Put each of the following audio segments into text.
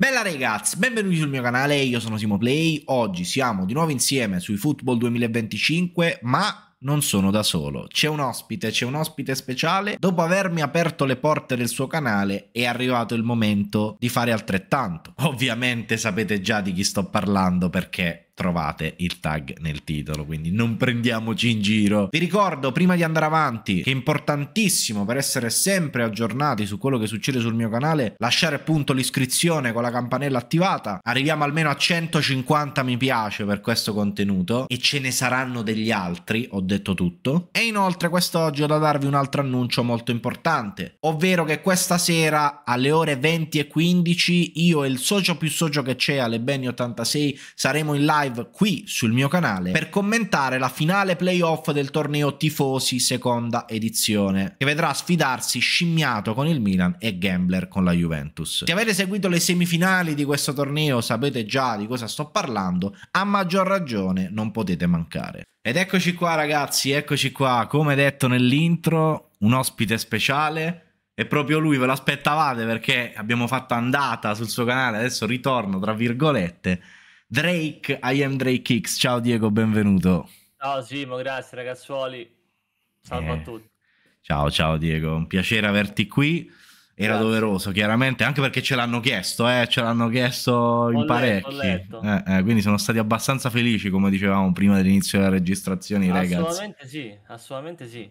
Bella ragazzi, benvenuti sul mio canale, io sono Simo Play. Oggi siamo di nuovo insieme sui Football 2025, ma non sono da solo. C'è un ospite, c'è un ospite speciale. Dopo avermi aperto le porte del suo canale è arrivato il momento di fare altrettanto. Ovviamente sapete già di chi sto parlando perché trovate il tag nel titolo, quindi non prendiamoci in giro. Vi ricordo, prima di andare avanti, che è importantissimo per essere sempre aggiornati su quello che succede sul mio canale, lasciare appunto l'iscrizione con la campanella attivata. Arriviamo almeno a 150 mi piace per questo contenuto e ce ne saranno degli altri, ho detto tutto. E inoltre quest'oggi ho da darvi un altro annuncio molto importante, ovvero che questa sera alle ore 20 e 15 io e il socio più socio che c'è alle Benny 86 saremo in live live qui sul mio canale per commentare la finale playoff del torneo Tifosi seconda edizione che vedrà sfidarsi Scimmiato con il Milan e Gambler con la Juventus. Se avete seguito le semifinali di questo torneo sapete già di cosa sto parlando, a maggior ragione non potete mancare. Ed eccoci qua ragazzi, eccoci qua, come detto nell'intro, un ospite speciale e proprio lui ve l'aspettavate perché abbiamo fatto andata sul suo canale, adesso ritorno tra virgolette Drake, I am Drake X. Ciao Diego, benvenuto. Ciao Simo, grazie ragazzuoli. Salve eh. a tutti. Ciao, ciao Diego, un piacere averti qui. Era grazie. doveroso, chiaramente, anche perché ce l'hanno chiesto, eh? ce l'hanno chiesto ho in letto, parecchi. Eh, eh, quindi sono stati abbastanza felici, come dicevamo prima dell'inizio della registrazione, ragazzi. Assolutamente sì, assolutamente sì.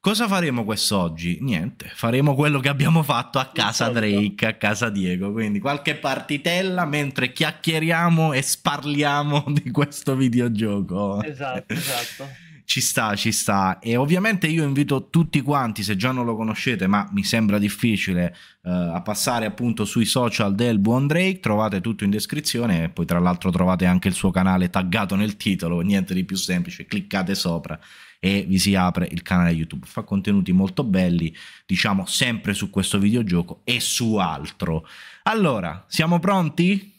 Cosa faremo quest'oggi? Niente, faremo quello che abbiamo fatto a casa Drake, a casa Diego, quindi qualche partitella mentre chiacchieriamo e sparliamo di questo videogioco. Esatto, esatto. Ci sta, ci sta. E ovviamente io invito tutti quanti, se già non lo conoscete, ma mi sembra difficile, eh, a passare appunto sui social del buon Drake. Trovate tutto in descrizione e poi tra l'altro trovate anche il suo canale taggato nel titolo. Niente di più semplice, cliccate sopra e vi si apre il canale YouTube. Fa contenuti molto belli, diciamo sempre su questo videogioco e su altro. Allora, siamo pronti?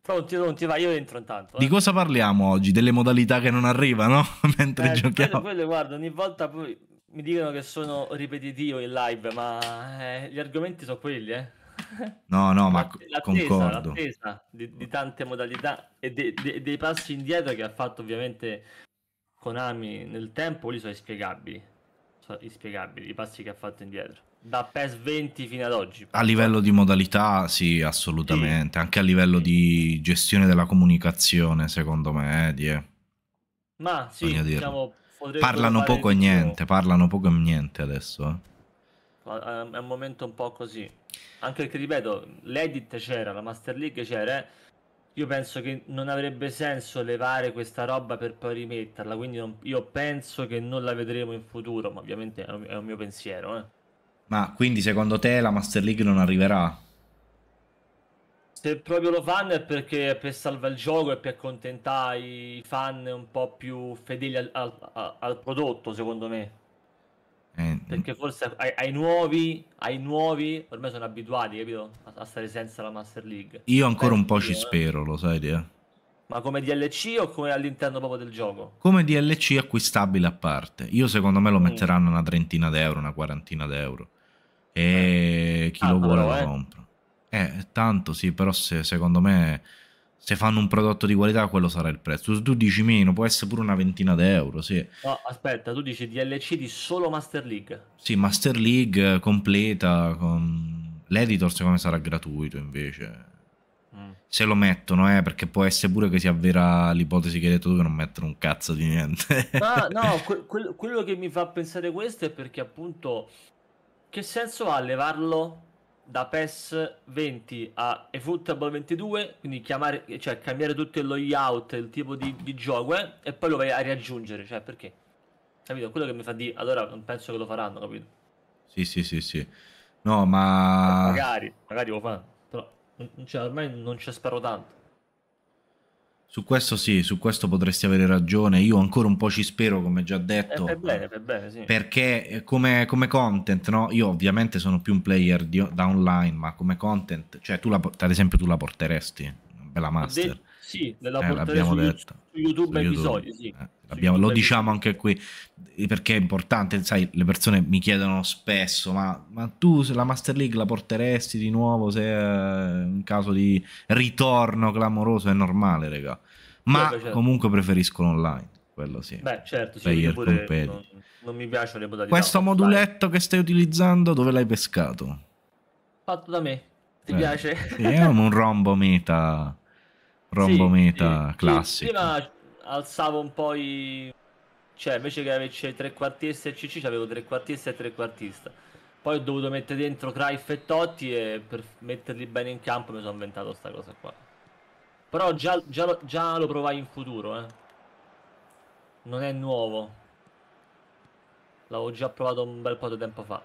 Pronti, pronti, vai, io entro intanto. Eh. Di cosa parliamo oggi? Delle modalità che non arrivano mentre eh, giochiamo? Quello, quello, guarda, ogni volta poi mi dicono che sono ripetitivo in live, ma eh, gli argomenti sono quelli, eh. No, no, ma concordo. L'attesa di, di, tante modalità e de, de, dei passi indietro che ha fatto ovviamente Konami nel tempo lì sono inspiegabili. Sono inspiegabili i passi che ha fatto indietro. Da PES 20 fino ad oggi. A livello di modalità, sì, assolutamente. Sì. Anche a livello sì. di gestione della comunicazione, secondo me, eh, die. Ma sì, diciamo, parlano poco e niente, parlano poco e niente adesso. Eh. Ehm, è un momento un po' così. Anche perché, ripeto, l'edit c'era, la Master League c'era, eh io penso che non avrebbe senso levare questa roba per poi rimetterla, quindi non, io penso che non la vedremo in futuro, ma ovviamente è un, è un mio pensiero. Eh. Ma quindi secondo te la Master League non arriverà? Se proprio lo fanno è perché è per salvare il gioco e per accontentare i fan un po' più fedeli al, al, al prodotto, secondo me. Eh, Perché forse ai, ai, nuovi, ai nuovi ormai sono abituati, capito? A, a stare senza la Master League. Io ancora un po' ci eh. spero, lo sai, te? Ma come DLC o come all'interno proprio del gioco? Come DLC acquistabile a parte. Io secondo me lo mm. metteranno una trentina d'euro, una quarantina d'euro. E eh. chi ah, lo vuole lo eh. compra. Eh, tanto sì, però se, secondo me se fanno un prodotto di qualità quello sarà il prezzo. tu dici meno, può essere pure una ventina di sì. No, aspetta, tu dici DLC di solo Master League. Sì, Master League eh, completa con l'editor secondo me sarà gratuito invece. Mm. Se lo mettono, eh, perché può essere pure che si avvera l'ipotesi che hai detto tu che non mettono un cazzo di niente. Ma no, que que quello che mi fa pensare questo è perché appunto che senso ha levarlo da PES 20 a eFootball 22, quindi chiamare, cioè, cambiare tutto il layout, il tipo di, di gioco, eh, e poi lo vai a riaggiungere, cioè perché? Capito? Quello che mi fa dire, allora non penso che lo faranno, capito? Sì, sì, sì, sì. No, ma... Magari, magari lo fanno, però non, cioè, ormai non ci spero tanto. Su questo sì, su questo potresti avere ragione. Io ancora un po' ci spero, come già detto. Eh, per bene, per bene, sì. Perché eh, come, come, content, no? Io ovviamente sono più un player di, da online, ma come content, cioè tu la, ad esempio tu la porteresti, bella master. Sì, della eh, portare su, detto. YouTube su YouTube episodi, sì. eh, l'abbiamo, YouTube lo diciamo anche qui, eh, perché è importante, sai, le persone mi chiedono spesso, ma, ma tu la Master League la porteresti di nuovo se uh, in caso di ritorno clamoroso è normale, raga. Ma Beh, certo. comunque preferiscono online, quello sì. Beh, certo, sì, pure, non, non, mi piacciono le modalità. Questo moduletto che stai utilizzando, dove l'hai pescato? Fatto da me, ti eh, piace? Sì, è un rombo meta rombometa sì, classico. prima alzavo un po' i... Cioè, invece che avere trequartista e CC, avevo trequartista e trequartista. Poi ho dovuto mettere dentro Cryf e Totti e per metterli bene in campo mi sono inventato questa cosa qua. Però già, già, lo, già lo provai in futuro, eh. Non è nuovo. L'avevo già provato un bel po' di tempo fa.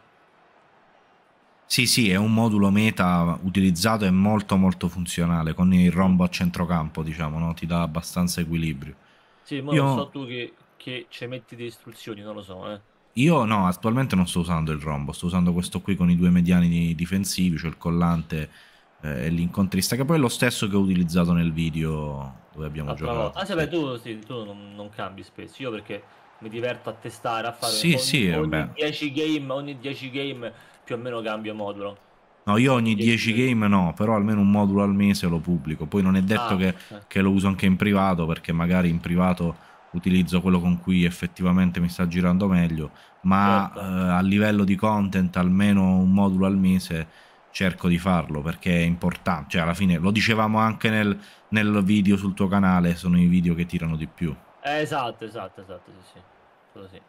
Sì, sì, è un modulo meta utilizzato e molto molto funzionale, con il rombo a centrocampo, diciamo, no? ti dà abbastanza equilibrio. Sì, ma Io... non so tu che, che ci metti delle istruzioni, non lo so, eh. Io no, attualmente non sto usando il rombo, sto usando questo qui con i due mediani difensivi, cioè il collante eh, e l'incontrista, che poi è lo stesso che ho utilizzato nel video dove abbiamo Altra giocato. Ah, sì, beh, tu, sì, tu non, non, cambi spesso, io perché mi diverto a testare, a fare sì, ogni, sì, eh, ogni 10 game, ogni 10 game più o meno cambio modulo. No, io ogni 10 game no, però almeno un modulo al mese lo pubblico. Poi non è detto ah, che, eh. che, lo uso anche in privato, perché magari in privato utilizzo quello con cui effettivamente mi sta girando meglio, ma certo. eh, a livello di content almeno un modulo al mese cerco di farlo perché è importante. Cioè, alla fine lo dicevamo anche nel, nel video sul tuo canale, sono i video che tirano di più. Eh, esatto, esatto, esatto, sì, sì. Quello sì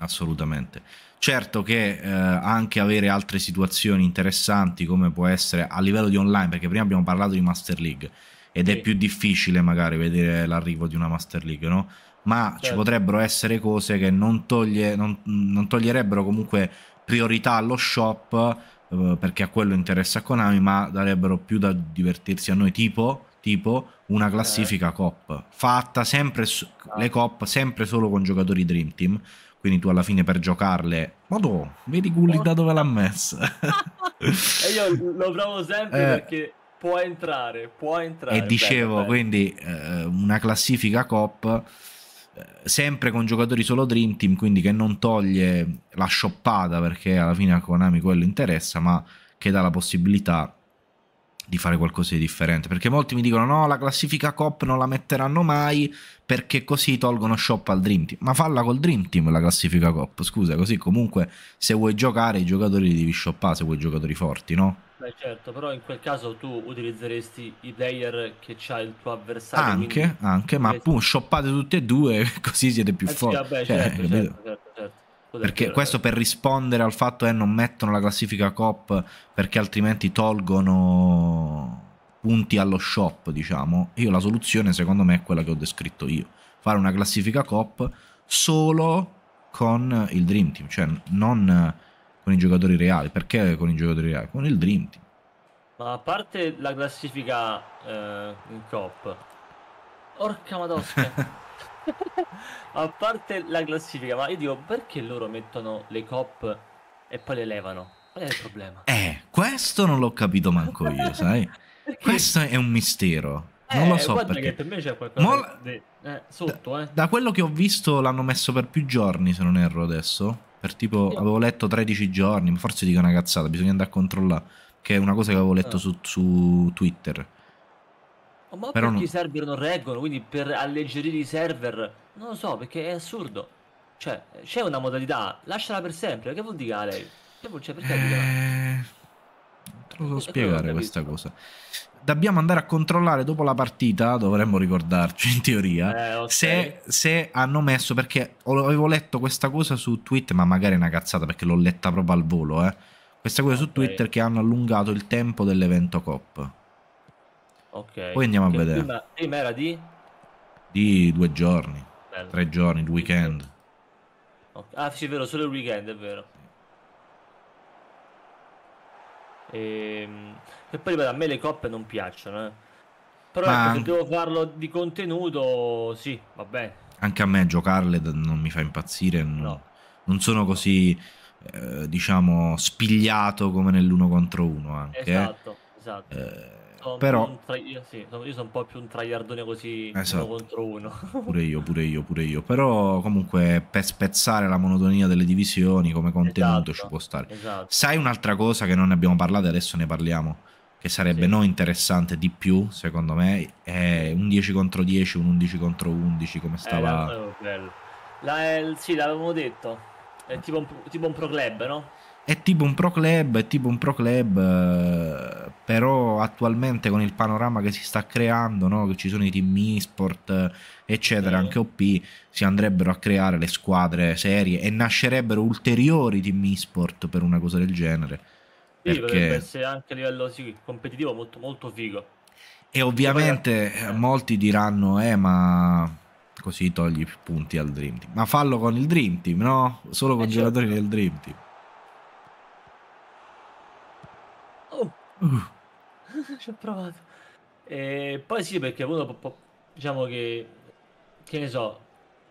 assolutamente. Certo che eh, anche avere altre situazioni interessanti come può essere a livello di online, perché prima abbiamo parlato di Master League ed sì. è più difficile magari vedere l'arrivo di una Master League, no? Ma certo. ci potrebbero essere cose che non, toglie, non, non toglierebbero comunque priorità allo shop eh, perché a quello interessa Konami, ma darebbero più da divertirsi a noi, tipo, tipo una eh. classifica eh. COP fatta sempre su- le ah. COP sempre solo con giocatori Dream Team quindi tu alla fine per giocarle... Madò, vedi Gulli da dove l'ha messa. e io lo provo sempre eh, perché può entrare, può entrare. E dicevo, bene, quindi eh, una classifica COP eh, sempre con giocatori solo Dream Team, quindi che non toglie la shoppata perché alla fine a Konami quello interessa, ma che dà la possibilità di fare qualcosa di differente. Perché molti mi dicono: no, la classifica COP non la metteranno mai perché così tolgono shop al Dream Team. Ma falla col Dream Team la classifica COP, scusa, così comunque se vuoi giocare i giocatori li devi shoppare, se vuoi giocatori forti, no? Beh certo, però in quel caso tu utilizzeresti i player che c'ha il tuo avversario. Anche, quindi... anche, ma appunto shoppate tutti e due così siete più eh, forti. Sì, vabbè, cioè, certo, eh, certo, certo. Perché questo per rispondere al fatto che non mettono la classifica COP perché altrimenti tolgono punti allo shop, diciamo. Io la soluzione secondo me è quella che ho descritto io. Fare una classifica COP solo con il Dream Team, cioè non con i giocatori reali. Perché con i giocatori reali? Con il Dream Team. Ma a parte la classifica eh, in COP, orca madosca. a parte la classifica, ma io dico perché loro mettono le cop e poi le levano? Qual è il problema? Eh, questo non l'ho capito manco io, sai? questo è un mistero. Eh, non lo eh, so perché. per me c'è qualcosa Mol... di... eh, sotto, eh. Da, quello che ho visto l'hanno messo per più giorni, se non erro adesso. Per tipo, avevo letto 13 giorni, forse dico una cazzata, bisogna andare a controllare. Che è una cosa che avevo letto ah. su, su Twitter ma Però perché non... i server non reggono, quindi per alleggerire i server, non lo so, perché è assurdo. Cioè, c'è una modalità, lasciala per sempre, che vuol dire lei? Che vuol cioè, dire, eh... Te lo devo e ecco, ecco, spiegare questa cosa. Dobbiamo andare a controllare dopo la partita, dovremmo ricordarci in teoria, eh, okay. se, se, hanno messo, perché avevo letto questa cosa su Twitter, ma magari è una cazzata perché l'ho letta proprio al volo, eh. Questa cosa okay. su Twitter che hanno allungato il tempo dell'evento COP Ok. Poi andiamo a vedere. Prima, prima, era di? Di due giorni, Bello. tre giorni, il weekend. Okay. Ah, sì, è vero, solo il weekend, è vero. Ehm, e... e, poi ripeto, a me le coppe non piacciono, eh. Però Ma... ecco, se devo farlo di contenuto, sì, va bene. Anche a me giocarle non mi fa impazzire, no. no. Non sono così, eh, diciamo, spigliato come nell'uno contro uno. anche. Eh. Esatto, esatto, eh. esatto. Eh però... Tra... Io, sì, io sono un po' più un traiardone così esatto. uno contro uno. pure io, pure io, pure io. Però comunque per spezzare la monotonia delle divisioni come contenuto esatto, ci può stare. Esatto. Sai un'altra cosa che non ne abbiamo parlato adesso ne parliamo? Che sarebbe sì. non interessante di più, secondo me, è un 10 contro 10, un 11 contro 11, come eh, stava... Eh, la, la, sì, l'avevamo detto. È eh. tipo un, tipo un pro club, no? È tipo un pro club, è tipo un pro club, eh, però attualmente con il panorama che si sta creando, no? che ci sono i team e-sport, eh, eccetera, mm. anche OP, si andrebbero a creare le squadre serie e nascerebbero ulteriori team e-sport per una cosa del genere. Sì, perché... potrebbe essere anche a livello sì, competitivo molto, molto figo. E ovviamente poi... Eh, molti diranno, eh, ma così togli più punti al Dream Team. Ma fallo con il Dream Team, no? Solo con eh, giocatori certo. del Dream Team. Ci ho provato. E poi sì, perché appunto, diciamo che, che ne so,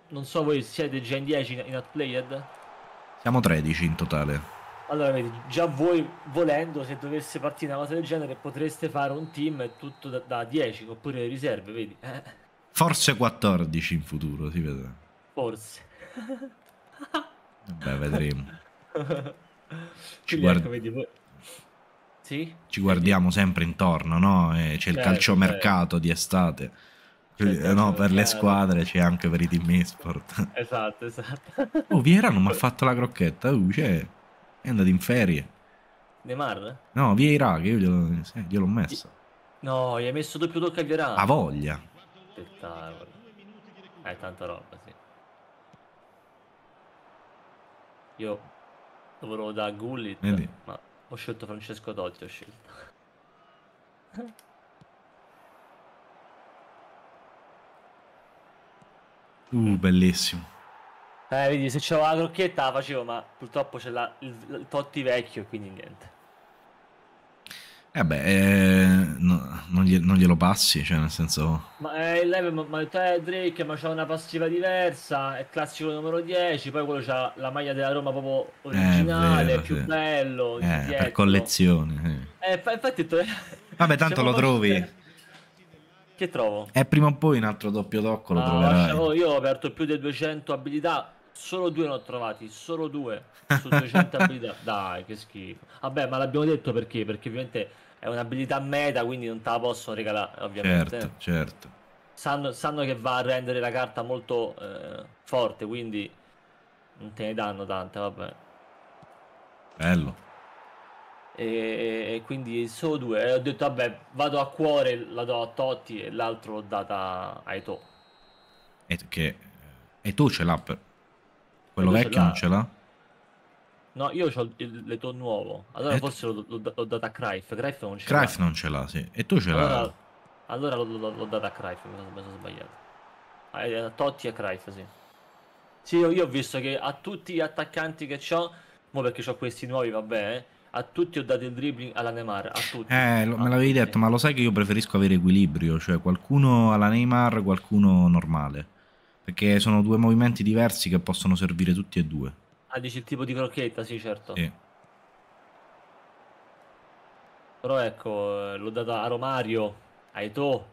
non so voi siete già in 10 in, in Outplayed? Siamo 13 in totale. Allora, vedi, già voi volendo, se dovesse partire una cosa del genere, potreste fare un team tutto da, da 10, oppure riserve, vedi? Eh. Forse 14 in futuro, si vede. Forse. Vabbè, vedremo. Ci, guard... Ecco, vedi, voi sì, ci guardiamo sì. sempre intorno, no? c'è certo, il calciomercato certo. di estate. no, per le certo. squadre c'è anche per i team e-sport. Esatto, esatto. Oh, non mi ha fatto la crocchetta, uh, cioè, è andato in ferie. Neymar? No, Vieira, che io gliel'ho, sì, eh, gliel'ho messo. No, gli hai messo doppio tocco a Vieira. Ha voglia. Spettacolo. È eh, tanta roba, sì. Io lavoro da Gullit, Vedi? ma ho scelto Francesco Totti, ho scelto. Uh, bellissimo. Eh, vedi, se c'era la crocchetta la facevo, ma purtroppo c'è il, il Totti vecchio, quindi niente. Eh beh, eh, no, non, gli, non, glielo passi, cioè nel senso... Ma è eh, il mi ha detto, eh Drake, ma c'ha una passiva diversa, è classico numero 10, poi quello c'ha la maglia della Roma proprio eh, originale, vero, più sì. bello, eh, per collezione. Eh, infatti... Vabbè, tanto lo trovi. Che... trovo? È eh, prima o poi un altro doppio tocco lo no, troverai. Io ho aperto più di 200 abilità, Solo due ne ho trovati, solo due su 200 abilità. Dai, che schifo. Vabbè, ma l'abbiamo detto perché? Perché ovviamente è un'abilità meta, quindi non te la possono regalare, ovviamente. Certo, certo. Sanno, sanno che va a rendere la carta molto eh, forte, quindi non te ne danno tante, vabbè. Bello. E, e quindi solo due. E ho detto, vabbè, vado a cuore, la do a Totti e l'altro l'ho data a Eto. E, che... Eh, e tu ce l'ha per... Quello, quello vecchio non ce l'ha? No, io ho il Leton nuovo. Allora e forse l'ho, l'ho, data a Cryf. Cryf non ce Cryf l'ha. non ce l'ha, sì. E tu ce allora, Allora l'ho, l'ho, l'ho a Cryf, mi sono sbagliato. A eh, eh, Totti e a Cryf, sì. Sì, io, io, ho visto che a tutti gli attaccanti che ho, mo perché ho questi nuovi, vabbè, eh, a tutti ho dato il dribbling alla Neymar, a tutti. Eh, lo, me l'avevi detto, ma lo sai che io preferisco avere equilibrio, cioè qualcuno alla Neymar, qualcuno normale. Perché sono due movimenti diversi che possono servire tutti e due. Ah, dici il tipo di crocchetta, sì, certo. Sì. Però ecco, eh, l'ho data a Romario, a Eto,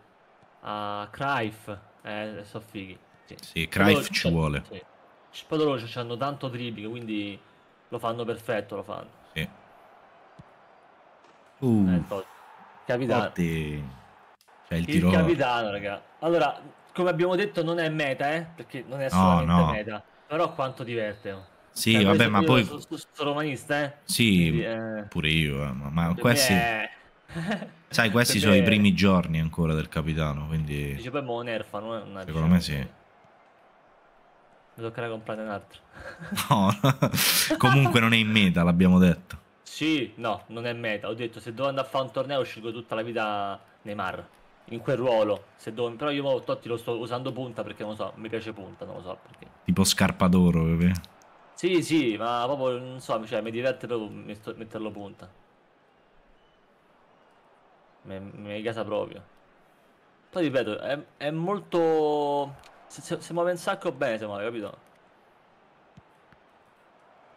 a Cryf, Eh, so fighi. Sì, sì Cruyff ci vuole. Sì. Spadolocio hanno tanto dribbling, quindi lo fanno perfetto, lo fanno. Sì. Eh, uh, eh, capitano. Cioè, il, il tiro... capitano, raga. Allora, come abbiamo detto non è meta, eh? perché non è assolutamente no, no. meta, però quanto diverte. Sì, cioè, vabbè, ma poi... Sono, sono romanista, eh? Sì, Quindi, eh... pure io, eh. ma, ma questi... È... Sai, questi sono è... i primi giorni ancora del capitano, quindi... Dice, poi me lo nerfano, eh? Una Secondo me sì. Mi toccherà comprare un altro. No, comunque non è in meta, l'abbiamo detto. Sì, no, non è meta. Ho detto, se devo andare a fare un torneo, scelgo tutta la vita Neymar in quel ruolo. Se devo, però io Totti lo sto usando punta perché non lo so, mi piace punta, non lo so perché. Tipo scarpa d'oro, bebè. Sì, sì, ma proprio non so, cioè, mi diverte proprio metterlo punta. Mi, mi casa proprio. Poi ripeto, è, è molto... Se, se, se, muove un sacco bene, se muove, capito?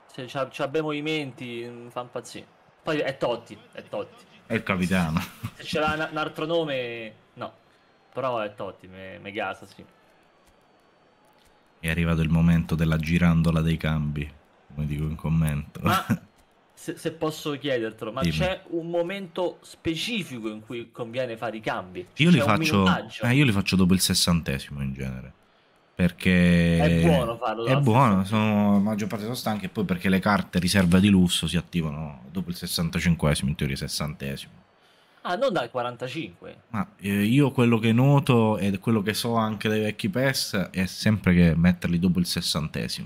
Se c'ha bei movimenti, mm, fa impazzire. Poi è Totti, è Totti. È il capitano. Se ce l'ha un altro nome, no. Però è Totti, me, sì. È arrivato il momento della girandola dei cambi, come dico in commento. Ma se, se posso chiedertelo, ma c'è un momento specifico in cui conviene fare i cambi? Io, li faccio, eh, io li faccio dopo il sessantesimo in genere perché è buono farlo è buono sono, la maggior parte sono stanchi e poi perché le carte riserva di lusso si attivano dopo il 65esimo in teoria 60esimo ah non dal 45 ma eh, io quello che noto e quello che so anche dai vecchi PES è sempre che metterli dopo il 60esimo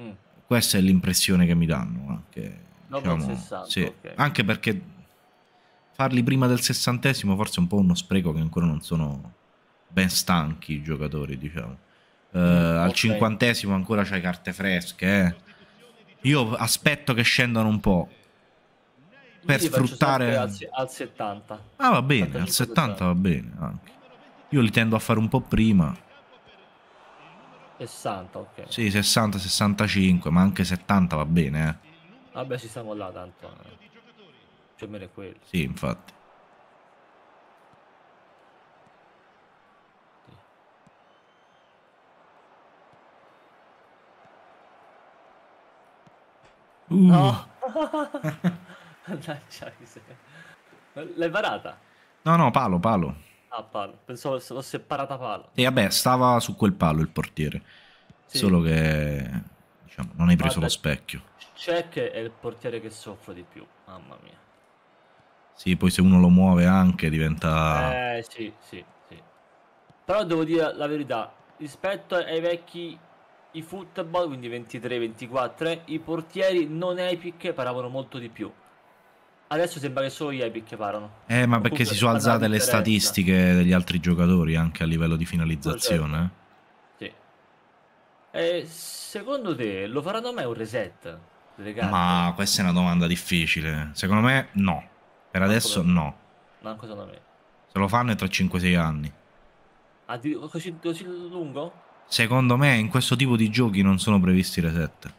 mm. questa è l'impressione che mi danno anche, eh, dopo diciamo, il 60 sì. okay. anche perché farli prima del 60esimo forse è un po' uno spreco che ancora non sono ben stanchi i giocatori diciamo eh, mm, al cinquantesimo ancora c'hai carte fresche. Eh. Io aspetto che scendano un po'. Per sfruttare... Al, al, 70. Ah va bene, 75, al 70 va bene. Anche. Io li tendo a fare un po' prima. 60, ok. Sì, 60, 65, ma anche 70 va bene. Eh. Vabbè, ci siamo là tanto. Cioè, meno quello. Sì, infatti. Uh. No. L'hai parata? No, no, palo, palo. Ah, palo. Pensavo fosse parata palo. E vabbè, stava su quel palo il portiere. Sì. Solo che diciamo, non hai preso vabbè, lo specchio. C'è che è il portiere che soffre di più, mamma mia. Sì, poi se uno lo muove anche diventa... Eh, sì, sì, sì. Però devo dire la verità, rispetto ai vecchi i football, quindi 23-24, i portieri non epic paravano molto di più. Adesso sembra che solo gli epic parano. Eh, ma perché si sono alzate le statistiche degli altri giocatori anche a livello di finalizzazione. Certo. Eh? Sì. E secondo te lo faranno mai un reset? Ma questa è una domanda difficile. Secondo me no. Per Manco adesso per no. Manco secondo me. Se lo fanno è tra 5-6 anni. Ah, così, così lungo? Secondo me in questo tipo di giochi non sono previsti reset.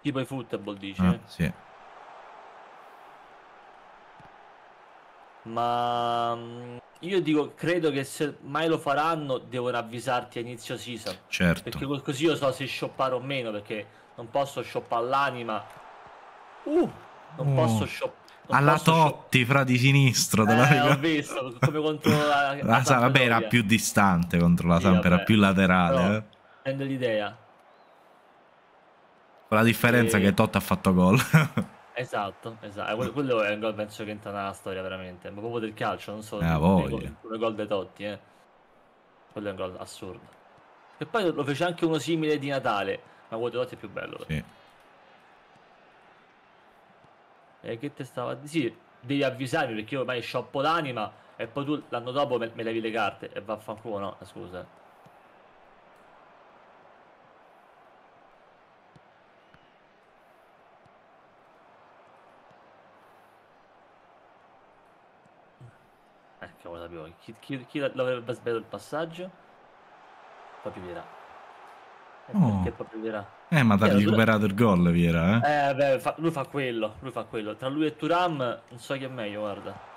Tipo i football dici? Ah, eh? Sì. Ma mm, io dico, credo che se mai lo faranno devono avvisarti a inizio season. Certo. Perché così io so se shoppare o meno, perché non posso shoppare l'anima. Uh, non oh. posso shoppare alla Totti, fra di sinistro. Te eh, l'ho visto, come contro la, la, la Samp, era più distante contro la sì, Samp, era più laterale. Prendo eh. l'idea. Con la differenza e... che Totti ha fatto gol. esatto, esatto. Eh, quello è un gol, penso che entra nella storia veramente. Ma proprio del calcio, non so. Ah, eh, un gol dei Totti, eh. Quello è un gol assurdo. E poi lo fece anche uno simile di Natale, ma quello dei Totti è più bello. Sì eh, che te stava... Sì, devi avvisarmi perché io ormai shoppo l'anima e poi tu l'anno dopo me, me levi le carte e vaffanculo, no, scusa. Ecco, eh, lo sapevo. Chi, chi, chi l'avrebbe sbagliato il passaggio? Poi più dirà. Oh. proprio Viera. Eh, ma ti ha recuperato il gol, Viera. Eh, eh beh, fa... lui fa quello, lui fa quello. Tra lui e Turam non so chi è meglio, guarda.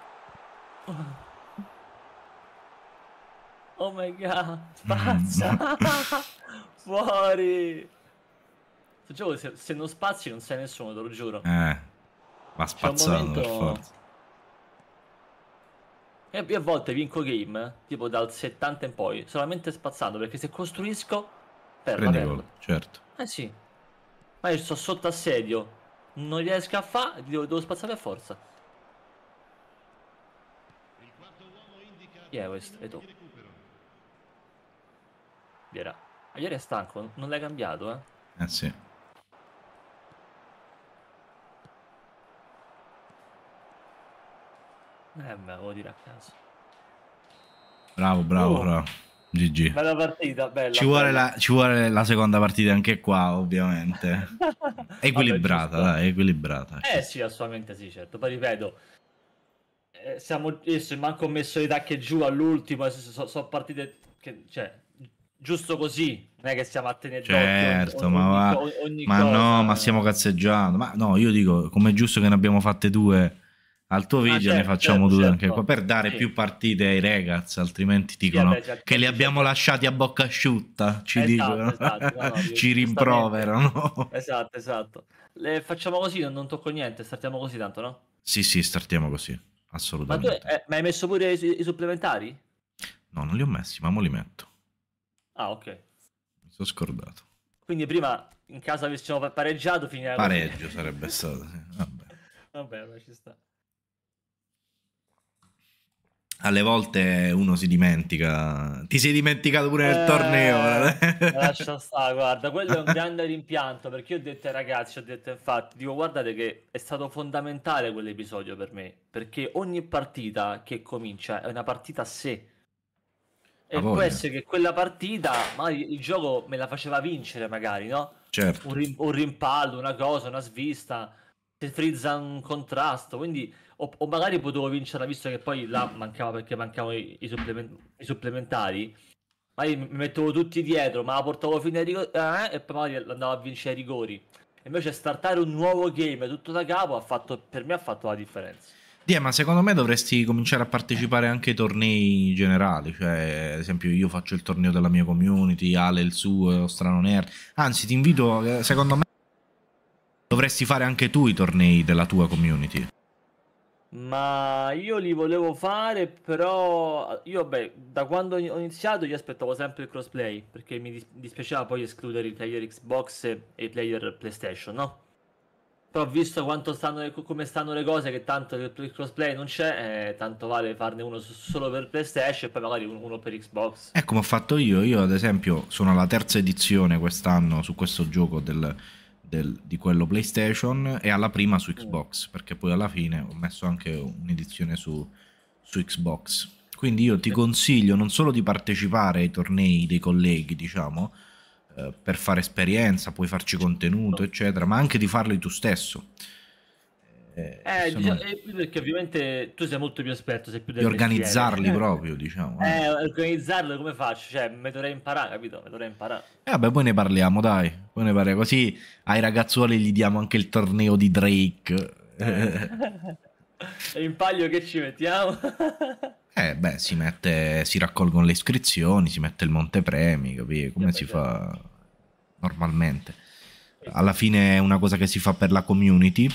Oh my god, spazza! Mm. Fuori! Gioco, se, se, non spazi non sei nessuno, te lo giuro. Eh, va spazzando momento... per forza. E a volte vinco game, tipo dal 70 in poi, solamente spazzando, perché se costruisco per Prendi gol, certo. Eh sì. Ma io sto sotto assedio, non riesco a fare, devo, devo spazzare a forza. Chi è questo? E tu? Viera. Ah, ieri è stanco, non l'hai cambiato, eh? Eh sì. Eh, me la devo dire a caso. Bravo, bravo, oh. bravo. GG. Bella partita, bella. Ci vuole, bella. La, ci vuole, La, seconda partita anche qua, ovviamente. equilibrata, Vabbè, dai, equilibrata. Eh sì, assolutamente sì, certo. Poi ripeto, eh, siamo, adesso manco messo le tacche giù all'ultimo, sono so partite che, cioè, giusto così, non è che siamo a tenere certo, ogni, ma, ogni, va, ogni ma cosa, no, ma eh. stiamo cazzeggiando. Ma no, io dico, come è giusto che ne abbiamo fatte due al tuo ah, video certo, ne facciamo certo, due certo. anche qua per dare sì. più partite ai ragazzi altrimenti dicono sì, vabbè, certo, che li abbiamo certo. lasciati a bocca asciutta ci esatto, dicono esatto, no, ci rimproverano esatto esatto le facciamo così non tocco niente startiamo così tanto no? sì sì startiamo così assolutamente ma tu eh, ma hai messo pure i, i, supplementari? no non li ho messi ma mo li metto ah ok mi sono scordato quindi prima in caso avessimo pareggiato finiva pareggio sarebbe stato sì. vabbè vabbè ma ci sta alle volte uno si dimentica. Ti sei dimenticato pure del eh, torneo. Lascia stare, guarda, quello è un grande rimpianto perché io ho detto ai ragazzi, ho detto infatti, dico guardate che è stato fondamentale quell'episodio per me, perché ogni partita che comincia è una partita a sé. E può essere che quella partita, magari il gioco me la faceva vincere magari, no? Certo. Un, rim- un rimpallo, una cosa, una svista, si frizza un contrasto, quindi o, o magari potevo vincerla visto che poi là mancava perché mancavano i, i, supplement- i supplementari. Magari mi mettevo tutti dietro, ma la portavo fino ai rigori eh, e poi magari andavo a vincere i rigori. Invece startare un nuovo game tutto da capo fatto, per me ha fatto la differenza. Die, ma secondo me dovresti cominciare a partecipare anche ai tornei generali, cioè ad esempio io faccio il torneo della mia community, Ale il suo, Strano Nerd, anzi ti invito, eh, secondo me dovresti fare anche tu i tornei della tua community ma io li volevo fare, però io, beh, da quando ho iniziato io aspettavo sempre il crossplay, perché mi dispiaceva poi escludere i player Xbox e i player PlayStation, no? Però visto quanto stanno, come stanno le cose, che tanto il crossplay non c'è, eh, tanto vale farne uno solo per PlayStation e poi magari uno per Xbox. È come ho fatto io, io ad esempio sono alla terza edizione quest'anno su questo gioco del del, di quello PlayStation e alla prima su Xbox, mm. perché poi alla fine ho messo anche un'edizione su, su Xbox. Quindi io ti consiglio non solo di partecipare ai tornei dei colleghi, diciamo, eh, per fare esperienza, puoi farci certo. contenuto, eccetera, ma anche di farli tu stesso. Eh, eh, sono... eh, perché ovviamente tu sei molto più esperto, sei più di organizzarli mestiere. Cioè. proprio, diciamo. Eh, eh organizzarli come faccio? Cioè, mi dovrei imparare, capito? Mi dovrei imparare. Eh vabbè, poi ne parliamo, dai. Poi ne parliamo. Così ai ragazzuoli gli diamo anche il torneo di Drake. Eh. In palio che ci mettiamo? eh, beh, si mette, si raccolgono le iscrizioni, si mette il montepremi, capito? Come sì, si fa normalmente. Alla fine è una cosa che si fa per la community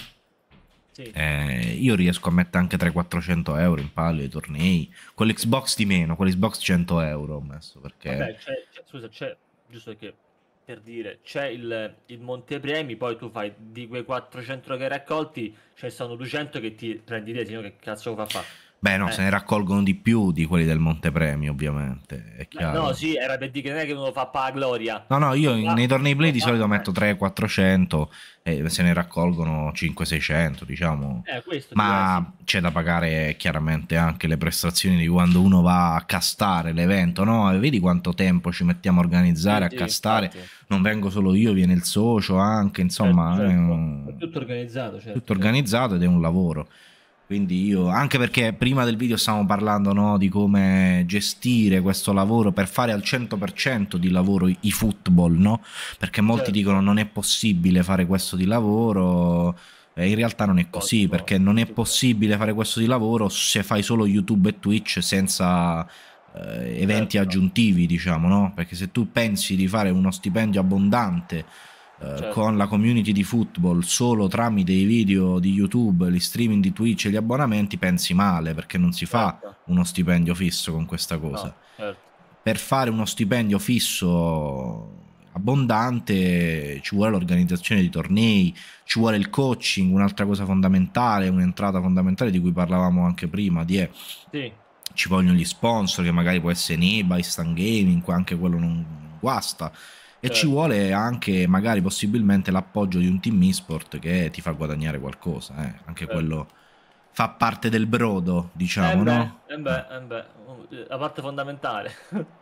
eh, io riesco a mettere anche 300-400 euro in palio ai tornei. Con l'Xbox di meno, con l'Xbox 100 euro ho messo perché... Vabbè, c'è, c'è, scusa, c'è, giusto che per dire, c'è il, il montepremi, poi tu fai di quei 400 che hai raccolti, ce ne sono 200 che ti prendi dietro, che cazzo fa fa? Beh, no, eh. se ne raccolgono di più di quelli del Montepremi, ovviamente. È chiaro. no, sì, era per dire che non è che uno fa pa gloria. No, no, io ah, nei tornei play di ah, solito ah. metto 300-400 e se ne raccolgono 500-600, diciamo. Eh, Ma eh, c'è da pagare chiaramente anche le prestazioni di quando uno va a castare l'evento, no? E vedi quanto tempo ci mettiamo a organizzare, sì, a castare. Sì, non vengo solo io, viene il socio anche, insomma. Certo, certo. È, un... è tutto organizzato, certo. Tutto organizzato ed è un lavoro. Quindi io, anche perché prima del video stavamo parlando no, di come gestire questo lavoro per fare al 100% di lavoro i football, no? Perché molti certo. dicono non è possibile fare questo di lavoro. E in realtà non è così, perché non è possibile fare questo di lavoro se fai solo YouTube e Twitch senza eh, eventi certo. aggiuntivi, diciamo, no? Perché se tu pensi di fare uno stipendio abbondante eh, certo. con la community di football solo tramite i video di YouTube, gli streaming di Twitch e gli abbonamenti, pensi male perché non si fa certo. uno stipendio fisso con questa cosa. No, certo. Per fare uno stipendio fisso abbondante ci vuole l'organizzazione di tornei, ci vuole il coaching, un'altra cosa fondamentale, un'entrata fondamentale di cui parlavamo anche prima, di sì. ci vogliono gli sponsor che magari può essere Neba, Instant Gaming, anche quello non guasta e ci certo. vuole anche magari possibilmente l'appoggio di un team esport che ti fa guadagnare qualcosa, eh. anche certo. quello fa parte del brodo, diciamo, eh beh, no? Eh beh, eh, eh beh. La parte fondamentale.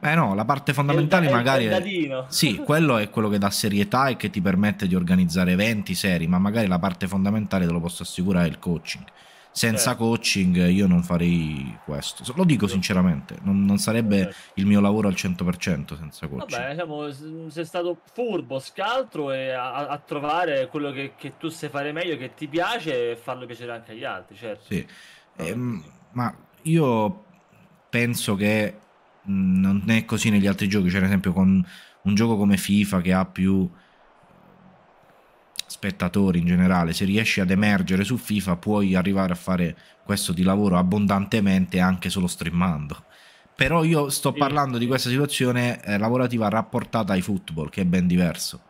Beh no, la parte fondamentale è il, magari... È sì, quello è quello che dà serietà e che ti permette di organizzare eventi seri, ma magari la parte fondamentale, te lo posso assicurare, è il coaching senza certo. coaching io non farei questo. Lo dico sinceramente, non, non sarebbe certo. il mio lavoro al 100% senza coaching. Vabbè, diciamo, sei stato furbo, scaltro e a, a trovare quello che, che, tu sai fare meglio, che ti piace e farlo piacere anche agli altri, certo. Sì, eh, ma io penso che non è così negli altri giochi, cioè ad esempio con un gioco come FIFA che ha più spettatori in generale, se riesci ad emergere su FIFA puoi arrivare a fare questo di lavoro abbondantemente anche solo streamando. Però io sto sì. parlando di questa situazione eh, lavorativa rapportata ai football, che è ben diverso.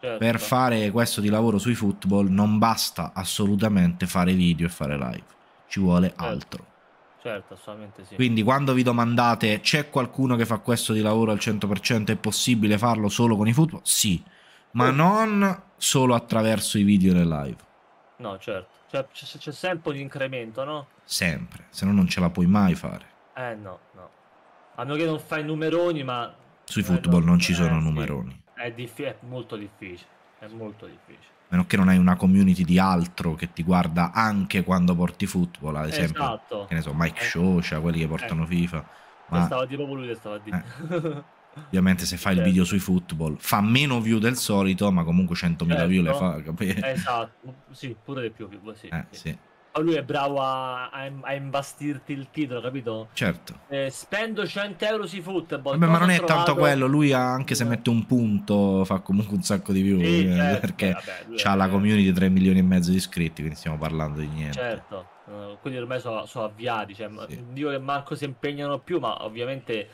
Certo. Per fare questo di lavoro sui football non basta assolutamente fare video e fare live, ci vuole certo. altro. Certo, assolutamente sì. Quindi quando vi domandate c'è qualcuno che fa questo di lavoro al 100%, è possibile farlo solo con i football? Sì ma non solo attraverso i video e le live. No, certo. Cioè, c'è, sempre un incremento, no? Sempre, se no non ce la puoi mai fare. Eh no, no. A meno che non fai numeroni, ma... Sui eh, football no, non ci eh, sono sì. numeroni. È, è, molto difficile, è molto difficile. A meno che non hai una community di altro che ti guarda anche quando porti football, ad esempio. Esatto. Che ne so, Mike eh. Shocha, cioè quelli che portano eh. FIFA. Ma... Stava tipo lui che stava a dire. Eh. Ovviamente se fai certo. il video sui football fa meno view del solito, ma comunque 100.000 certo. view le fa, capito? Eh, esatto, sì, pure di più, sì. Eh, sì. Lui è bravo a, a, a, imbastirti il titolo, capito? Certo. Eh, spendo 100 euro sui football. Vabbè, ma non è trovato... tanto quello, lui ha, anche se eh. mette un punto fa comunque un sacco di view, sì, eh, certo. perché Vabbè, ha la community di 3 milioni e mezzo di iscritti, quindi stiamo parlando di niente. Certo, quindi ormai sono, sono avviati, cioè, dico che manco si impegnano più, ma ovviamente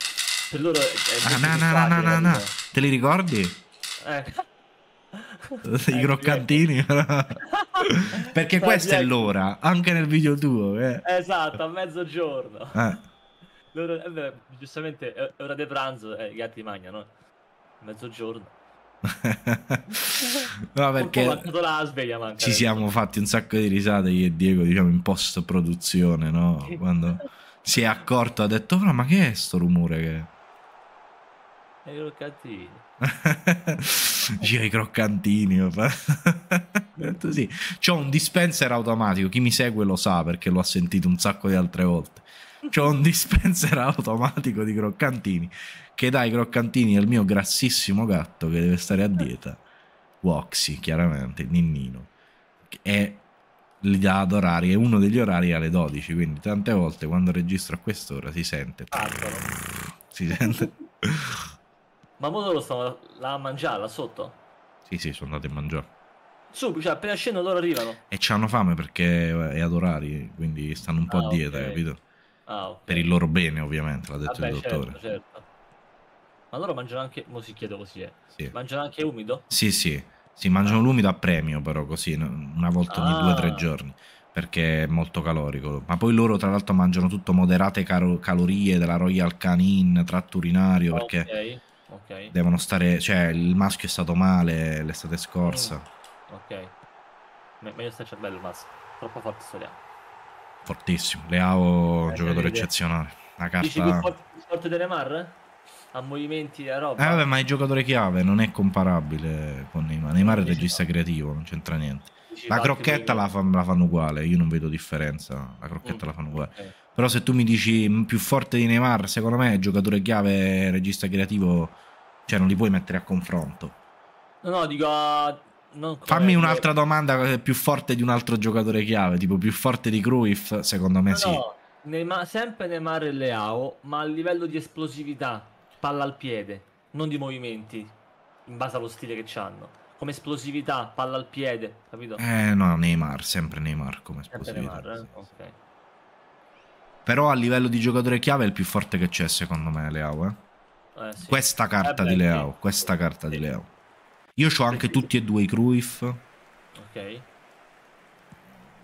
per loro è ah, na, na, na, na, na. Te li ricordi? Eh. I croccantini, eh, Perché Sai, eh, questa è l'ora, anche nel video tuo. Eh. Esatto, a mezzogiorno. Eh. Loro, eh, beh, giustamente è ora di pranzo e eh, i gatti mangiano. Mezzogiorno. no, perché sveglia, manca, ci eh. siamo tutto. fatti un sacco di risate io e Diego, diciamo, in post produzione, no? Quando si è accorto ha detto, ma che è sto rumore che... I croccantini. Gira i croccantini. sì. C'ho un dispenser automatico. Chi mi segue lo sa perché l'ho sentito un sacco di altre volte. C'ho un dispenser automatico di croccantini che dà i croccantini al mio grassissimo gatto che deve stare a dieta. Woxy, chiaramente, Ninnino. E li dà ad orari. È uno degli orari alle 12. Quindi tante volte quando registro a quest'ora si sente. Si sente. Ma loro lo stanno là a mangiare là sotto? Sì, sì, sono andati a mangiare. Subito, cioè appena scendono loro arrivano. E hanno fame perché è ad orari, quindi stanno un po' ah, a dieta, okay. capito? Ah, okay. Per il loro bene, ovviamente, l'ha detto Vabbè, il certo, dottore. Certo, certo. Ma loro mangiano anche. Mo si chiede così, eh. Sì. Mangiano anche umido? Sì, sì. Si mangiano ah. l'umido a premio, però così, una volta ogni ah. due o tre giorni perché è molto calorico. Ma poi loro, tra l'altro, mangiano tutto moderate calorie della Royal Canin, tratturinario, okay. perché Okay. Devono stare, cioè il maschio è stato male l'estate scorsa. Mm. Ok. Me- meglio sta cervello il maschio. Troppo forte Soriano. Fortissimo. Leao, eh, giocatore eccezionale. Una carta... Dici più forte, delle Mar? A movimenti e roba. Eh vabbè, ma è giocatore chiave, non è comparabile con Neymar. Neymar è regista no. creativo, non c'entra niente. Dici la crocchetta la, fanno, la fanno uguale, io non vedo differenza. La crocchetta mm. la fanno uguale. Okay. Però se tu mi dici mm, più forte di Neymar, secondo me giocatore chiave, regista creativo, cioè non li puoi mettere a confronto. No, no, dico... Fammi un'altra domanda eh, più forte di un altro giocatore chiave, tipo più forte di Cruyff, secondo me no, sì. No, Neymar, sempre Neymar e Leao, ma a livello di esplosività, palla al piede, non di movimenti, in base allo stile che hanno. Come esplosività, palla al piede, capito? Eh no, Neymar, sempre Neymar come esplosività. Sempre Neymar, eh? sì, ok. Però a livello di giocatore chiave è il più forte che c'è secondo me Leao. Eh? Eh, sì. Questa carta eh, di Leao. Questa carta sì. di Leao. Io ho anche tutti e due i Cruyff. Ok.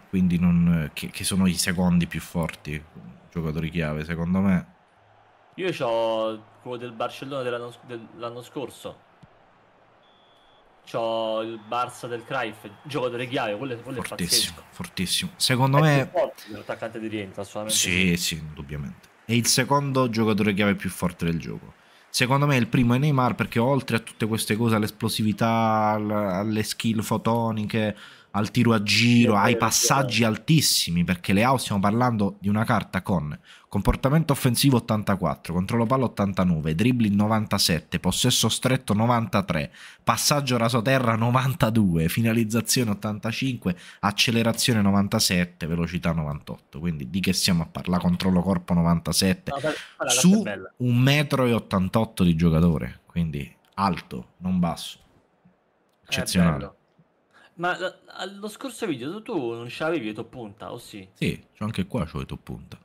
Quindi non, che, che sono i secondi più forti giocatori chiave secondo me. Io ho quello del Barcellona dell'anno, dell scorso. C'ho il Barça del Craif, giocatore chiave, quello, quello fortissimo, è pazzesco. Fortissimo, secondo è me... L'attaccante di rientro, assolutamente. Sì, sì, sì, indubbiamente. È il secondo giocatore chiave più forte del gioco. Secondo me il primo è Neymar perché oltre a tutte queste cose, all'esplosività, alle skill fotoniche, al tiro a giro, ai passaggi altissimi, perché Leao stiamo parlando di una carta con comportamento offensivo 84, controllo palla 89, dribbling 97, possesso stretto 93, passaggio raso terra 92, finalizzazione 85, accelerazione 97, velocità 98. Quindi di che stiamo a parlare? Controllo corpo 97 no, per, allora, su 1,88 m di giocatore, quindi alto, non basso. Eh, Eccezionale. Ma lo, lo scorso video tu non c'avevi top punta, o sì? Sì, c'ho anche qua c'ho top punta.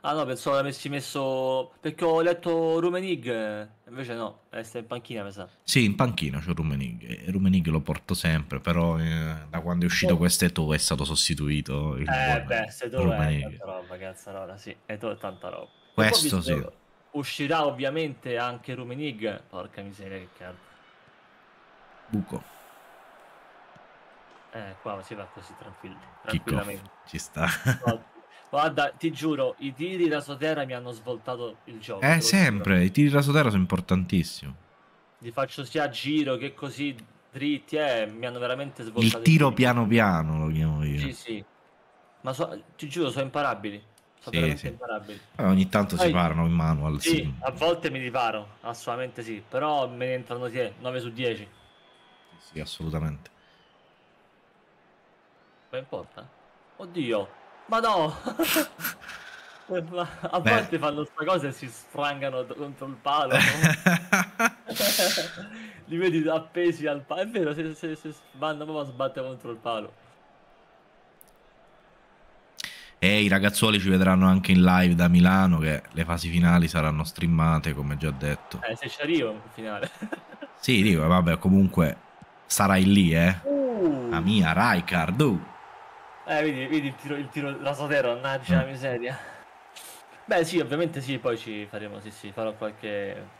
Ah no, pensavo l'avessi messo perché ho letto Rumenig, invece no, resta eh, in panchina, mi sa. Sì, in panchina c'ho Rumenig, eh, Rumenig lo porto sempre, però eh, da quando è uscito oh. questo Eto è stato sostituito il Eh beh, se tu è tanta roba, cazzo, allora sì, Eto è tanta roba. Questo sì. Uscirà ovviamente anche Rumenig, porca miseria che cazzo. Buco. Eh, qua si va così tranquilli, tranquillamente. Ci sta. Guarda, ti giuro, i tiri da Sotera mi hanno svoltato il gioco. Eh, sempre, giuro. i tiri da Sotera sono importantissimi. Li faccio sia a giro che così dritti, eh, mi hanno veramente svoltato. Il tiro il piano piano lo chiamo io. Sì, sì. Ma so, ti giuro, sono imparabili. Sono sì, sì. imparabili. Eh, ogni tanto Poi, si parano in manual. Sì, sì, a volte mi riparo, assolutamente sì. Però me ne entrano 9 su 10. Sì, assolutamente. Ma importa? Oddio! Ma no! A Beh. volte fanno sta cosa e si sfrangano contro il palo. Li vedi appesi al palo. È vero, se, se, se vanno proprio a sbattere contro il palo. E i ragazzuoli ci vedranno anche in live da Milano che le fasi finali saranno streamate come già detto. Eh, se ci arrivo in finale. sì, dico, vabbè, comunque sarai lì, eh. Uh. La mia Raikard. Uh. Eh, vedi, vedi il tiro, il tiro da Sotero, la mm. miseria. Beh, sì, ovviamente sì, poi ci faremo, sì, sì, farò qualche...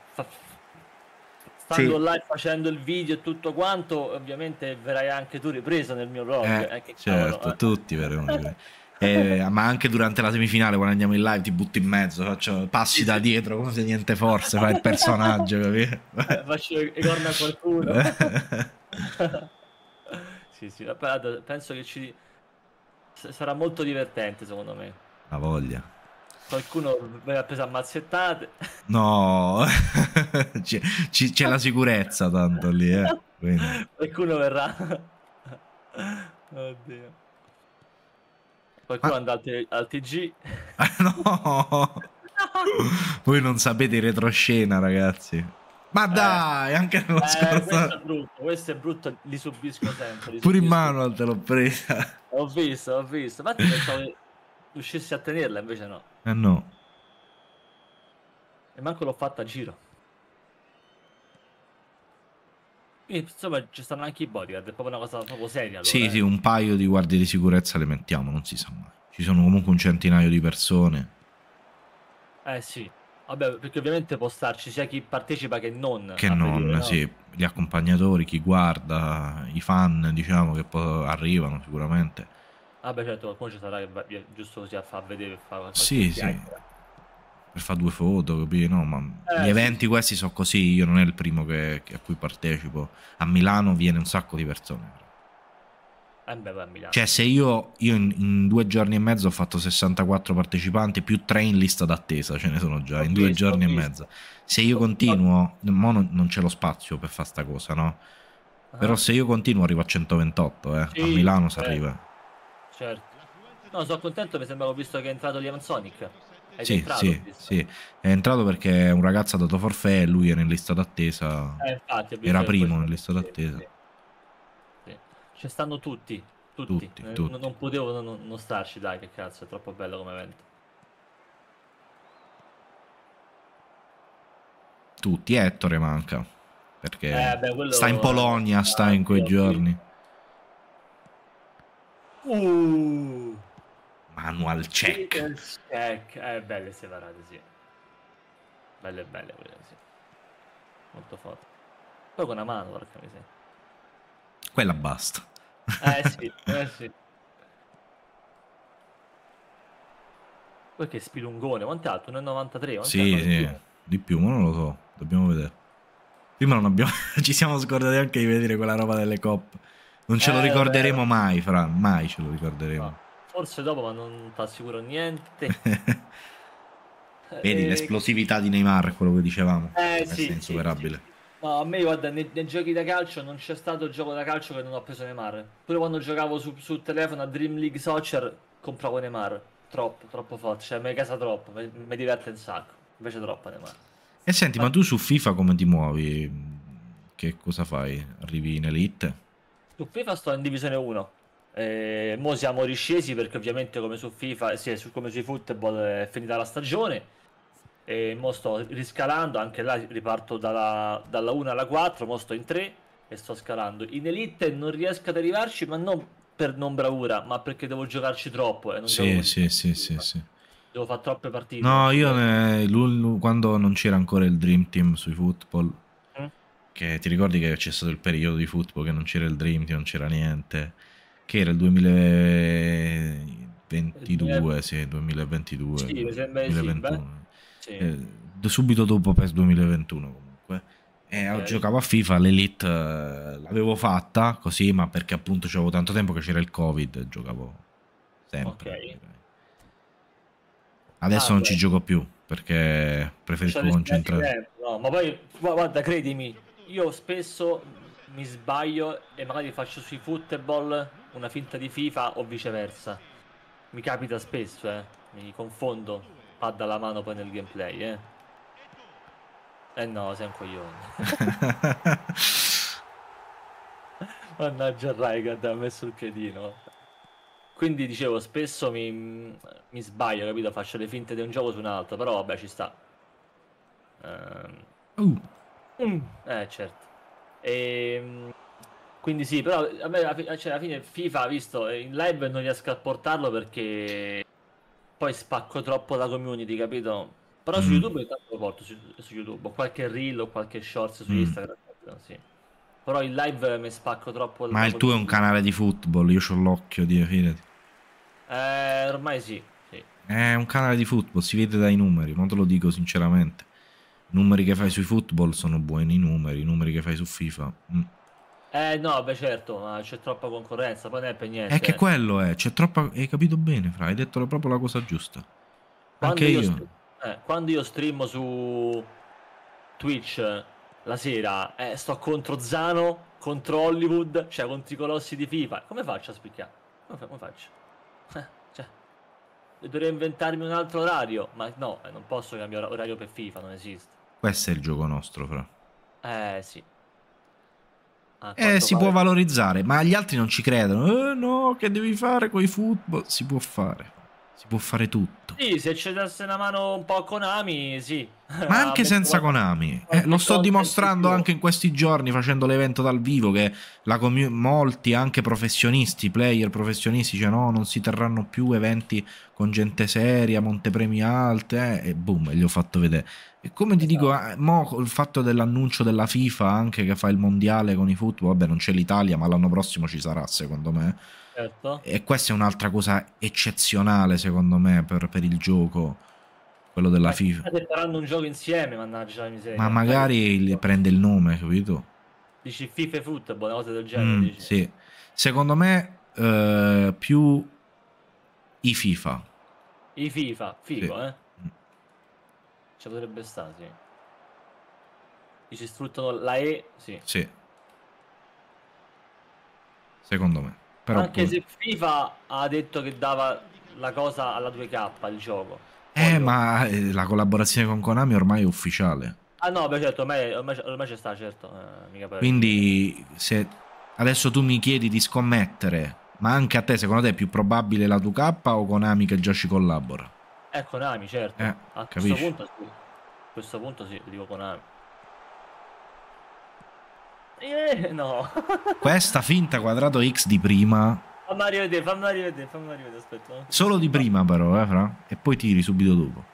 Stando sì. online facendo il video e tutto quanto, ovviamente verrai anche tu ripreso nel mio blog. Eh, eh, certo, cavolo, eh. tutti verremo ripresi. Eh, ma anche durante la semifinale quando andiamo in live ti butto in mezzo faccio, passi da dietro come se niente forse fai il personaggio capito? Eh, faccio i corna a qualcuno sì sì penso che ci sarà molto divertente secondo me. La voglia. Qualcuno verrà preso a mazzettate. No, c'è, c'è, la sicurezza tanto lì. Eh. Qualcuno verrà. Oddio. Qualcuno ah. andrà al, t- al TG. no. Voi non sapete retroscena, ragazzi. Ma eh. dai, eh, anche l'anno eh, scorso. Questo è brutto, questo è brutto, li subisco sempre. Li Pure in mano te l'ho presa. Ho visto, ho visto. Infatti pensavo che riuscissi a tenerla, invece no. Eh no. E manco l'ho fatta a giro. Quindi, insomma, ci stanno anche i bodyguard, è proprio una cosa proprio seria. Allora, sì, eh. sì, un paio di guardie di sicurezza le mettiamo, non si sa mai. Ci sono comunque un centinaio di persone. Eh sì, Vabbè, perché ovviamente può starci sia chi partecipa che non. Che non, vedere, no? sì. Gli accompagnatori, chi guarda, i fan, diciamo, che poi arrivano sicuramente. Vabbè, certo, qualcuno ci sarà che va, giusto così a far vedere, e fare Sì, sì. Per fare due foto, capito? No, ma eh, gli eventi sì. questi sono così, io non è il primo che, che a cui partecipo. A Milano viene un sacco di persone. Eh, beh, beh, Milano. Cioè, se io, io in, in, due giorni e mezzo ho fatto 64 partecipanti, più tre in lista d'attesa, ce ne sono già, ho in visto, due giorni e mezzo. Se io continuo, mo non, non c'è lo spazio per fare sta cosa, no? Ah. Però se io continuo arrivo a 128, eh. Sì, a Milano si eh, arriva. Certo. No, sono contento, mi sembra ho visto che è entrato Liam Sonic. Hai sì, entrato, sì, sì, è entrato perché un ragazzo ha dato forfè e lui era in lista d'attesa. Eh, infatti, era primo in lista d'attesa. Sì, sì. Ci stanno tutti, tutti. tutti, eh, tutti. Non potevo non, non, starci, dai, che cazzo, è troppo bello come evento. Tutti, eh, Ettore manca, perché eh, beh, sta in Polonia, sta in quei giorni. Uh. Manual check. check. Eh, belle se varate, sì. Belle, belle quelle, sì. Molto forte. Poi con una mano, porca miseria. Quella basta. Eh sì, eh sì. che spilungone, quanto è alto? 1,93? Sì, alto? sì, di più? di più, ma non lo so, dobbiamo vedere. Prima non abbiamo... ci siamo scordati anche di vedere quella roba delle coppe. Non ce eh, lo ricorderemo beh. mai, Fra, mai ce lo ricorderemo. Forse dopo, ma non ti assicuro niente. Vedi, eh, l'esplosività di Neymar, quello che dicevamo. Eh, sì, è insuperabile. Sì, sì. No, a me guarda, nei, nei, giochi da calcio non c'è stato gioco da calcio che non ho preso Neymar. Pure quando giocavo su, sul telefono a Dream League Soccer compravo Neymar. Troppo, troppo forte, cioè mi casa troppo, mi, diverte un sacco. Invece troppo Neymar. E senti, ma... ma tu su FIFA come ti muovi? Che cosa fai? Arrivi in Elite? Su FIFA sto in Divisione 1. E mo siamo riscesi perché ovviamente come su FIFA, sì, come sui football è finita la stagione e mo sto riscalando, anche là riparto dalla, dalla 1 alla 4, mo sto in 3 e sto scalando. In Elite non riesco ad arrivarci, ma non per non bravura, ma perché devo giocarci troppo. Eh, sì, sì, sì, sì, sì. Devo fare troppe partite. No, io ne... Eh, quando non c'era ancora il Dream Team sui football, mm? che ti ricordi che c'è stato il periodo di football che non c'era il Dream Team, non c'era niente, che era il 2022, il eh, sì, 2022, sì, 2021. Sì, sì. eh, subito dopo PES 2021 comunque. E eh, okay. giocavo a FIFA, l'Elite eh, l'avevo fatta così, ma perché appunto c'avevo tanto tempo che c'era il Covid, giocavo sempre. Okay. Adesso ah, non beh. ci gioco più perché preferisco concentrarmi. No, ma poi guarda, credimi, io spesso mi sbaglio e magari faccio sui football una finta di FIFA o viceversa. Mi capita spesso, eh, mi confondo pad alla mano poi nel gameplay, eh. Eh no, sei un coglione. Mannaggia Raigad, ha messo il piedino. Quindi dicevo, spesso mi, mi, sbaglio, capito? Faccio le finte di un gioco su un altro, però vabbè, ci sta. Ehm, uh. Mm. Eh, certo. E, ehm, quindi sì, però a me, cioè, alla fine FIFA, visto, in live non riesco a portarlo perché poi spacco troppo la community, capito? Però mm. su YouTube intanto lo porto su, su YouTube, qualche reel o qualche shorts su mm. Instagram, sì. Però il live mi spacco troppo. Ma il tuo è un canale di football, io ho l'occhio, di fidati. Eh, ormai sì, sì. È un canale di football, si vede dai numeri, non te lo dico sinceramente. I numeri che fai sui football sono buoni i numeri, i numeri che fai su FIFA. Mm. Eh no, beh certo, ma c'è troppa concorrenza, poi non è per niente. È che eh. quello è, c'è troppa... Hai capito bene, Fra, hai detto proprio la cosa giusta. Quando Anche io... io... Eh, quando io streamo su Twitch eh, la sera, eh, sto contro Zano, contro Hollywood, cioè contro i colossi di FIFA. Come faccio a spicchiare? Come, fa come, faccio? Eh, cioè, dovrei inventarmi un altro orario, ma no, eh, non posso cambiare orario per FIFA, non esiste. Questo è il gioco nostro, fra. Eh sì eh, si vale. può valorizzare, ma gli altri non ci credono. Eh, no, che devi fare con i football? Si può fare. Si può fare tutto. Sì, se ci dasse una mano un po' a Konami, sì. Ma anche senza Konami. Eh, lo sto dimostrando anche in questi giorni facendo l'evento dal vivo che molti, anche professionisti, player professionisti, dicono no, non si terranno più eventi con gente seria, montepremi alte, eh, e boom, e gli ho fatto vedere. E come ti dico, esatto. eh, mo, il fatto dell'annuncio della FIFA anche che fa il mondiale con i football, vabbè non c'è l'Italia, ma l'anno prossimo ci sarà secondo me. Certo. E questa è un'altra cosa eccezionale secondo me per, per il gioco, quello della ma FIFA. Faranno un gioco insieme, mannaggia la miseria. Ma magari il, prende il nome, capito? Dici FIFA e football, cose del genere. Mm, sì. Secondo me eh, più i FIFA. I FIFA, figo sì. eh. Ci potrebbe stare, sì. Dici sfruttano la E? Sì. Sì. Secondo me. Però Anche pure... se FIFA ha detto che dava la cosa alla 2K, il gioco. Eh, Poi ma io... Eh, la collaborazione con Konami ormai è ufficiale. Ah no, beh certo, ormai, ormai, ormai c'è sta, certo. Eh, Quindi se adesso tu mi chiedi di scommettere, ma anche a te secondo te è più probabile la 2K o Konami che già ci collabora? È ecco, Konami, certo. Eh, a capisci? questo punto sì. A questo punto sì, dico Konami. Eh, no. Questa finta quadrato X di prima. Fammi rivedere, fammi rivedere, fammi rivedere, aspetta. Eh. Solo di prima però, eh, fra. E poi tiri subito dopo.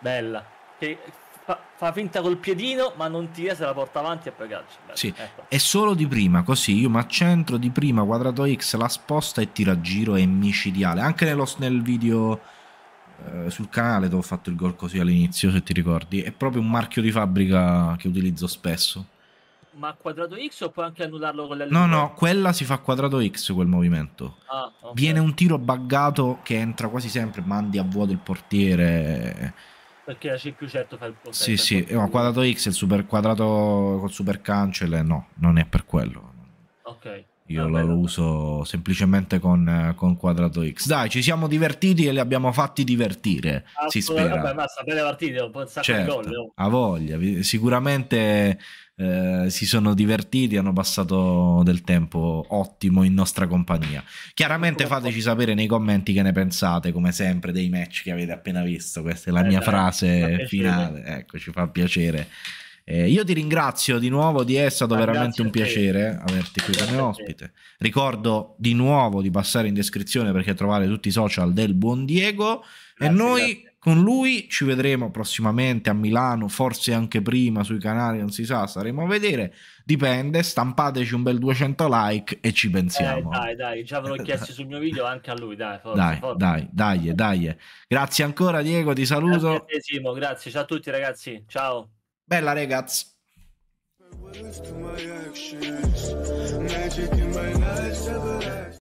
Bella. Che fa, fa finta col piedino, ma non tira se la porta avanti e poi calcia. Bella, sì, ecco. è solo di prima, così io mi accentro di prima quadrato X, la sposta e tira a giro, è micidiale. Anche nello, nel video eh, sul canale dove ho fatto il gol così all'inizio, se ti ricordi, è proprio un marchio di fabbrica che utilizzo spesso. Ma quadrato X o puoi anche annullarlo con la No, no, quella si fa quadrato X quel movimento. Ah, okay. Viene un tiro buggato che entra quasi sempre, mandi a vuoto il portiere. Perché la CQ certo fa il portiere. Sì, sì, no, eh, quadrato X, il super quadrato col super cancel, eh, no, non è per quello. Ok. Io Vabbè, ah, lo uso semplicemente con, con, quadrato X. Dai, ci siamo divertiti e li abbiamo fatti divertire. Ah, si spera. Vabbè, ma sapete partite, un sacco certo, di gol. Ha voglia, sicuramente eh, si sono divertiti, hanno passato del tempo ottimo in nostra compagnia. Chiaramente fateci sapere nei commenti che ne pensate, come sempre, dei match che avete appena visto. Questa è la eh, mia dai, frase finale. Ecco, ci fa piacere. Eh, io ti ringrazio di nuovo di essere ah, stato Grazie veramente un piacere averti qui come ospite. Ricordo di nuovo di passare in descrizione perché trovare tutti i social del buon Diego Grazie, e noi con lui ci vedremo prossimamente a Milano, forse anche prima sui canali, non si sa, saremo a vedere, dipende, stampateci un bel 200 like e ci pensiamo. Eh, dai, dai, già ve l'ho chiesto sul mio video anche a lui, dai, forza, dai, forza. dai, dai, dai. Grazie ancora Diego, ti saluto. Grazie, Simo, grazie, ciao a tutti ragazzi, ciao. Bella ragazzi.